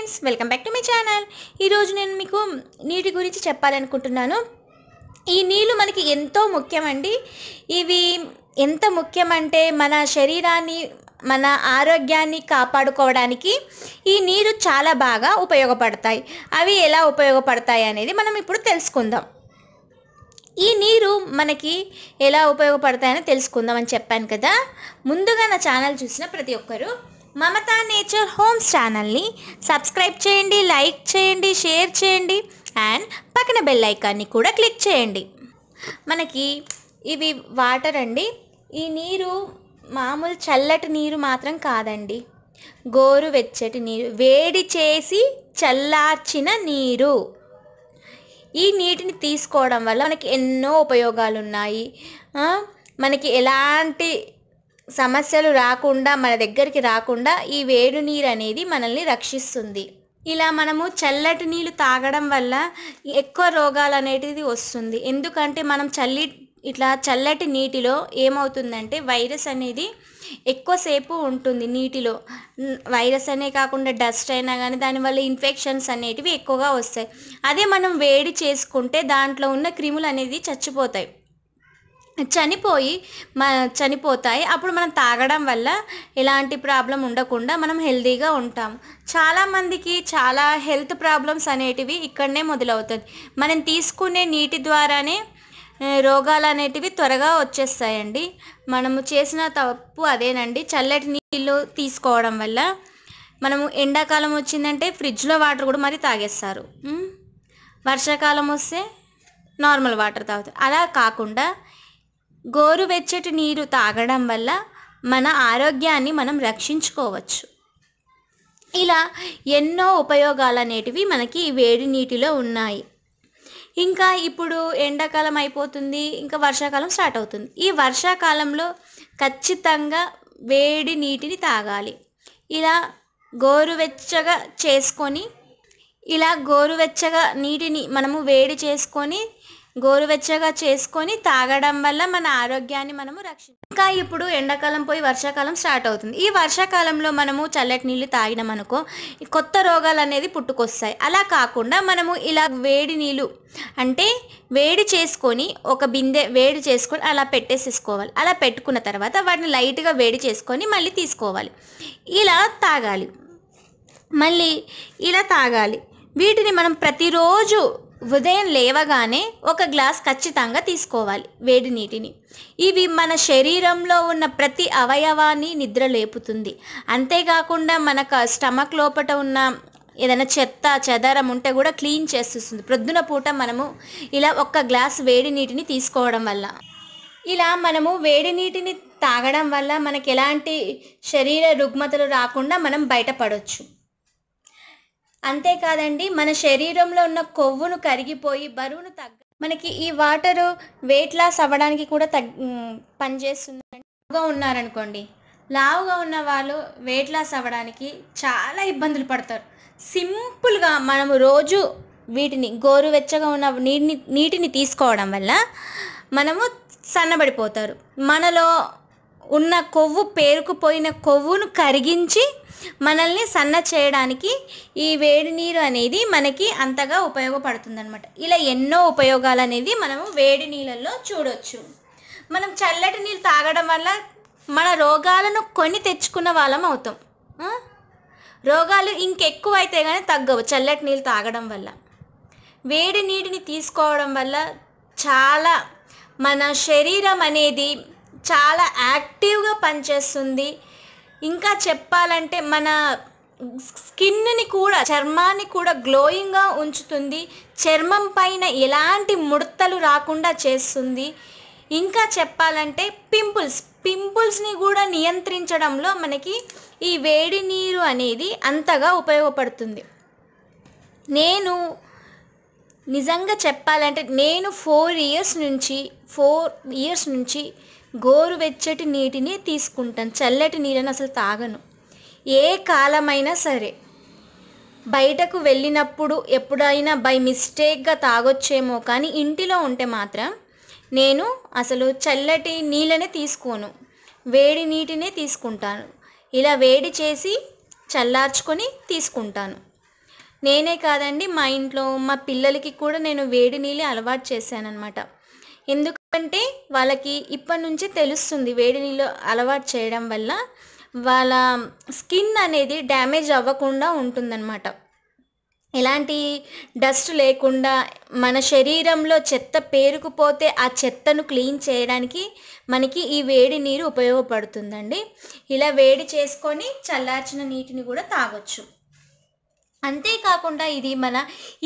friends welcome back to my channel ఈరోజు నేను మీకు నీటి గురించి చెప్పాలనుకుంటున్నాను ఈ నీళ్ళు మనకి ఎంతో ముఖ్యమండి ఇవి ఎంత ముఖ్యమంటే మన శరీరాన్ని మన ఆరోగ్యాన్ని కాపాడుకోవడానికి ఈ నీరు చాలా బాగా ఉపయోగపడతాయి అవి ఎలా ఉపయోగపడతాయి అనేది మనం ఇప్పుడు తెలుసుకుందాం ఈ నీరు మనకి ఎలా ఉపయోగపడతాయని తెలుసుకుందామని చెప్పాను కదా ముందుగా నా ఛానల్ చూసిన ప్రతి ఒక్కరూ మమతా నేచర్ హోమ్స్ ఛానల్ని సబ్స్క్రైబ్ చేయండి లైక్ చేయండి షేర్ చేయండి అండ్ పక్కన బెల్ ఐకాన్ని కూడా క్లిక్ చేయండి మనకి ఇవి వాటర్ అండి ఈ నీరు మామూలు చల్లటి నీరు మాత్రం కాదండి గోరు వెచ్చటి నీరు వేడి చేసి చల్లార్చిన నీరు ఈ నీటిని తీసుకోవడం వల్ల మనకి ఎన్నో ఉపయోగాలు ఉన్నాయి మనకి ఎలాంటి సమస్యలు రాకుండా మన దగ్గరికి రాకుండా ఈ వేడి నీరు అనేది మనల్ని రక్షిస్తుంది ఇలా మనము చల్లటి నీళ్ళు తాగడం వల్ల ఎక్కువ రోగాలు అనేటిది వస్తుంది ఎందుకంటే మనం చల్లి ఇట్లా చల్లటి నీటిలో ఏమవుతుందంటే వైరస్ అనేది ఎక్కువసేపు ఉంటుంది నీటిలో వైరస్ అనే కాకుండా డస్ట్ అయినా కానీ దానివల్ల ఇన్ఫెక్షన్స్ అనేటివి ఎక్కువగా వస్తాయి అదే మనం వేడి చేసుకుంటే దాంట్లో ఉన్న క్రిములు అనేది చచ్చిపోతాయి చనిపోయి మ చనిపోతాయి అప్పుడు మనం తాగడం వల్ల ఎలాంటి ప్రాబ్లం ఉండకుండా మనం హెల్తీగా ఉంటాం చాలామందికి చాలా హెల్త్ ప్రాబ్లమ్స్ అనేటివి ఇక్కడనే మొదలవుతుంది మనం తీసుకునే నీటి ద్వారానే రోగాలు అనేటివి త్వరగా వచ్చేస్తాయండి మనము చేసిన తప్పు అదేనండి చల్లటి నీళ్ళు తీసుకోవడం వల్ల మనము ఎండాకాలం వచ్చిందంటే ఫ్రిడ్జ్లో వాటర్ కూడా మరి తాగేస్తారు వర్షాకాలం వస్తే నార్మల్ వాటర్ తాగుతారు అలా కాకుండా గోరువెచ్చటి నీరు తాగడం వల్ల మన ఆరోగ్యాన్ని మనం రక్షించుకోవచ్చు ఇలా ఎన్నో ఉపయోగాలు అనేటివి మనకి వేడి నీటిలో ఉన్నాయి ఇంకా ఇప్పుడు ఎండాకాలం అయిపోతుంది ఇంకా వర్షాకాలం స్టార్ట్ అవుతుంది ఈ వర్షాకాలంలో ఖచ్చితంగా వేడి నీటిని తాగాలి ఇలా గోరువెచ్చగా చేసుకొని ఇలా గోరువెచ్చగా నీటిని మనము వేడి చేసుకొని గోరువెచ్చగా చేసుకొని తాగడం వల్ల మన ఆరోగ్యాన్ని మనము రక్షి ఇంకా ఇప్పుడు ఎండాకాలం పోయి వర్షాకాలం స్టార్ట్ అవుతుంది ఈ వర్షాకాలంలో మనము చల్లటి నీళ్ళు తాగినామనుకో కొత్త రోగాలు అనేది పుట్టుకొస్తాయి అలా కాకుండా మనము ఇలా వేడి నీళ్ళు అంటే వేడి చేసుకొని ఒక బిందె వేడి చేసుకొని అలా పెట్టేసేసుకోవాలి అలా పెట్టుకున్న తర్వాత వాటిని లైట్గా వేడి చేసుకొని మళ్ళీ తీసుకోవాలి ఇలా తాగాలి మళ్ళీ ఇలా తాగాలి వీటిని మనం ప్రతిరోజు ఉదయం లేవగానే ఒక గ్లాస్ ఖచ్చితంగా తీసుకోవాలి వేడి నీటిని ఇవి మన శరీరంలో ఉన్న ప్రతి అవయవాన్ని నిద్ర లేపుతుంది అంతేకాకుండా మనకు స్టమక్ లోపట ఉన్న ఏదైనా చెత్త చెదారం ఉంటే కూడా క్లీన్ చేస్తుంది ప్రొద్దున పూట మనము ఇలా ఒక్క గ్లాస్ వేడి నీటిని తీసుకోవడం వల్ల ఇలా మనము వేడి నీటిని తాగడం వల్ల మనకి ఎలాంటి శరీర రుగ్మతలు రాకుండా మనం బయటపడవచ్చు అంతేకాదండి మన శరీరంలో ఉన్న కొవ్వును కరిగిపోయి బరువును తగ్గ మనకి ఈ వాటరు వెయిట్ లాస్ అవ్వడానికి కూడా తగ్ పనిచేస్తుంది లావుగా ఉన్నారనుకోండి లావుగా ఉన్న వాళ్ళు వెయిట్ లాస్ అవ్వడానికి చాలా ఇబ్బందులు పడతారు సింపుల్గా మనము రోజు వీటిని గోరువెచ్చగా ఉన్న నీటిని నీటిని తీసుకోవడం వల్ల మనము సన్నబడిపోతారు మనలో ఉన్న కొవ్వు పేరుకుపోయిన కొవ్వును కరిగించి మనల్ని సన్న చేయడానికి ఈ వేడి నీరు అనేది మనకి అంతగా ఉపయోగపడుతుందనమాట ఇలా ఎన్నో ఉపయోగాలు అనేది మనము వేడి నీళ్ళల్లో చూడొచ్చు మనం చల్లటి నీళ్ళు తాగడం వల్ల మన రోగాలను కొని తెచ్చుకున్న వాళ్ళం అవుతాం రోగాలు ఇంకెక్కువ అయితే కానీ తగ్గవు చల్లటి నీళ్ళు తాగడం వల్ల వేడి నీటిని తీసుకోవడం వల్ల చాలా మన శరీరం అనేది చాలా యాక్టివ్గా పనిచేస్తుంది ఇంకా చెప్పాలంటే మన స్కిన్ని కూడా చర్మాన్ని కూడా గ్లోయింగ్గా ఉంచుతుంది చర్మం పైన ఎలాంటి ముడతలు రాకుండా చేస్తుంది ఇంకా చెప్పాలంటే పింపుల్స్ పింపుల్స్ని కూడా నియంత్రించడంలో మనకి ఈ వేడి నీరు అనేది అంతగా ఉపయోగపడుతుంది నేను నిజంగా చెప్పాలంటే నేను ఫోర్ ఇయర్స్ నుంచి ఫోర్ ఇయర్స్ నుంచి గోరువెచ్చటి నీటిని తీసుకుంటాను చల్లటి నీళ్ళని అసలు తాగను ఏ కాలమైనా సరే బయటకు వెళ్ళినప్పుడు ఎప్పుడైనా బై మిస్టేక్గా తాగొచ్చేమో కానీ ఇంటిలో ఉంటే మాత్రం నేను అసలు చల్లటి నీళ్ళనే తీసుకోను వేడి నీటినే తీసుకుంటాను ఇలా వేడి చేసి చల్లార్చుకొని తీసుకుంటాను నేనే కాదండి మా ఇంట్లో మా పిల్లలకి కూడా నేను వేడి నీళ్ళు అలవాటు చేశానన్నమాట ఎందుకంటే వాళ్ళకి ఇప్పటి నుంచే తెలుస్తుంది వేడి నీళ్ళు అలవాటు చేయడం వల్ల వాళ్ళ స్కిన్ అనేది డ్యామేజ్ అవ్వకుండా ఉంటుందన్నమాట ఎలాంటి డస్ట్ లేకుండా మన శరీరంలో చెత్త పేరుకుపోతే ఆ చెత్తను క్లీన్ చేయడానికి మనకి ఈ వేడి నీరు ఉపయోగపడుతుందండి ఇలా వేడి చేసుకొని చల్లార్చిన నీటిని కూడా తాగొచ్చు అంతేకాకుండా ఇది మన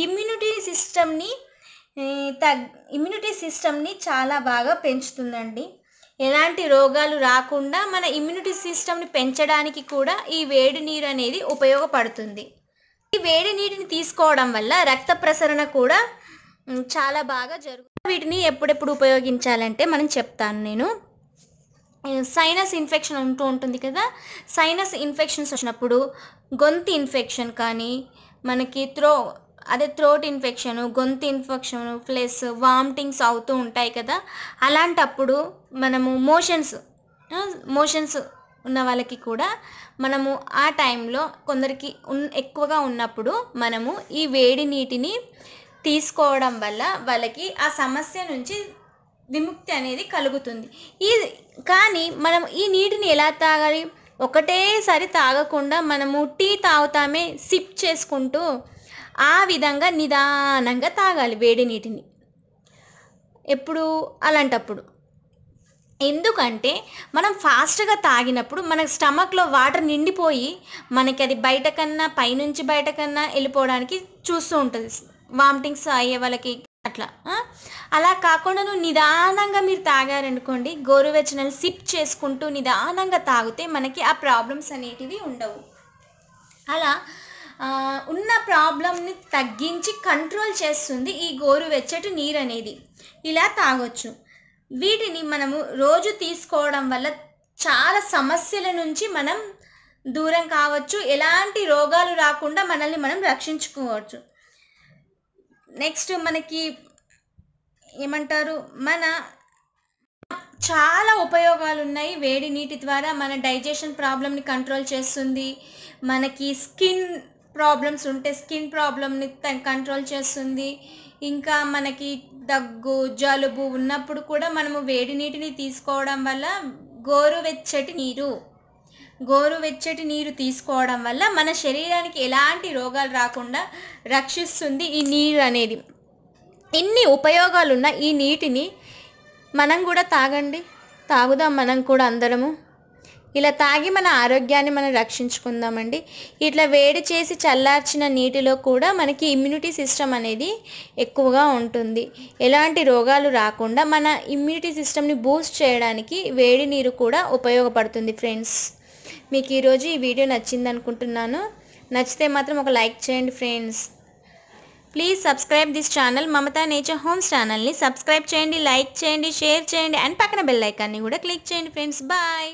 ఇమ్యూనిటీ సిస్టమ్ని తగ్ ఇమ్యూనిటీ సిస్టమ్ని చాలా బాగా పెంచుతుందండి ఎలాంటి రోగాలు రాకుండా మన ఇమ్యూనిటీ సిస్టమ్ని పెంచడానికి కూడా ఈ వేడి నీరు అనేది ఉపయోగపడుతుంది ఈ వేడి నీటిని తీసుకోవడం వల్ల రక్త ప్రసరణ కూడా చాలా బాగా జరుగుతుంది వీటిని ఎప్పుడెప్పుడు ఉపయోగించాలంటే మనం చెప్తాను నేను సైనస్ ఇన్ఫెక్షన్ ఉంటూ ఉంటుంది కదా సైనస్ ఇన్ఫెక్షన్స్ వచ్చినప్పుడు గొంతు ఇన్ఫెక్షన్ కానీ మనకి త్రో అదే థ్రోట్ ఇన్ఫెక్షన్ గొంతు ఇన్ఫెక్షన్ ప్లస్ వామిటింగ్స్ అవుతూ ఉంటాయి కదా అలాంటప్పుడు మనము మోషన్స్ మోషన్స్ ఉన్న వాళ్ళకి కూడా మనము ఆ టైంలో కొందరికి ఎక్కువగా ఉన్నప్పుడు మనము ఈ వేడి నీటిని తీసుకోవడం వల్ల వాళ్ళకి ఆ సమస్య నుంచి విముక్తి అనేది కలుగుతుంది ఈ కానీ మనం ఈ నీటిని ఎలా తాగాలి ఒకటేసారి తాగకుండా మనము టీ తాగుతామే సిప్ చేసుకుంటూ ఆ విధంగా నిదానంగా తాగాలి వేడి నీటిని ఎప్పుడు అలాంటప్పుడు ఎందుకంటే మనం ఫాస్ట్గా తాగినప్పుడు మన స్టమక్లో వాటర్ నిండిపోయి మనకి అది బయటకన్నా పైనుంచి బయటకన్నా వెళ్ళిపోవడానికి చూస్తూ ఉంటుంది వామిటింగ్స్ అయ్యే వాళ్ళకి అట్లా అలా కాకుండా నువ్వు నిదానంగా మీరు తాగారనుకోండి గోరువెచ్చనలు సిప్ చేసుకుంటూ నిదానంగా తాగితే మనకి ఆ ప్రాబ్లమ్స్ అనేటివి ఉండవు అలా ఉన్న ప్రాబ్లమ్ని తగ్గించి కంట్రోల్ చేస్తుంది ఈ గోరువెచ్చటి నీరు అనేది ఇలా తాగొచ్చు వీటిని మనము రోజు తీసుకోవడం వల్ల చాలా సమస్యల నుంచి మనం దూరం కావచ్చు ఎలాంటి రోగాలు రాకుండా మనల్ని మనం రక్షించుకోవచ్చు నెక్స్ట్ మనకి ఏమంటారు మన చాలా ఉపయోగాలు ఉన్నాయి వేడి నీటి ద్వారా మన డైజెషన్ ప్రాబ్లమ్ని కంట్రోల్ చేస్తుంది మనకి స్కిన్ ప్రాబ్లమ్స్ ఉంటే స్కిన్ ప్రాబ్లమ్ని కంట్రోల్ చేస్తుంది ఇంకా మనకి దగ్గు జలుబు ఉన్నప్పుడు కూడా మనము వేడి నీటిని తీసుకోవడం వల్ల గోరువెచ్చటి నీరు గోరువెచ్చటి నీరు తీసుకోవడం వల్ల మన శరీరానికి ఎలాంటి రోగాలు రాకుండా రక్షిస్తుంది ఈ నీరు అనేది ఇన్ని ఉపయోగాలున్న ఈ నీటిని మనం కూడా తాగండి తాగుదాం మనం కూడా అందరము ఇలా తాగి మన ఆరోగ్యాన్ని మనం రక్షించుకుందామండి ఇట్లా వేడి చేసి చల్లార్చిన నీటిలో కూడా మనకి ఇమ్యూనిటీ సిస్టమ్ అనేది ఎక్కువగా ఉంటుంది ఎలాంటి రోగాలు రాకుండా మన ఇమ్యూనిటీ సిస్టమ్ని బూస్ట్ చేయడానికి వేడి నీరు కూడా ఉపయోగపడుతుంది ఫ్రెండ్స్ మీకు ఈరోజు ఈ వీడియో నచ్చింది అనుకుంటున్నాను నచ్చితే మాత్రం ఒక లైక్ చేయండి friends please subscribe this channel Mamata nature homes ఛానల్ని సబ్స్క్రైబ్ చేయండి లైక్ చేయండి షేర్ చేయండి అండ్ పక్కన బెల్లైకాన్ని కూడా క్లిక్ చేయండి ఫ్రెండ్స్ బాయ్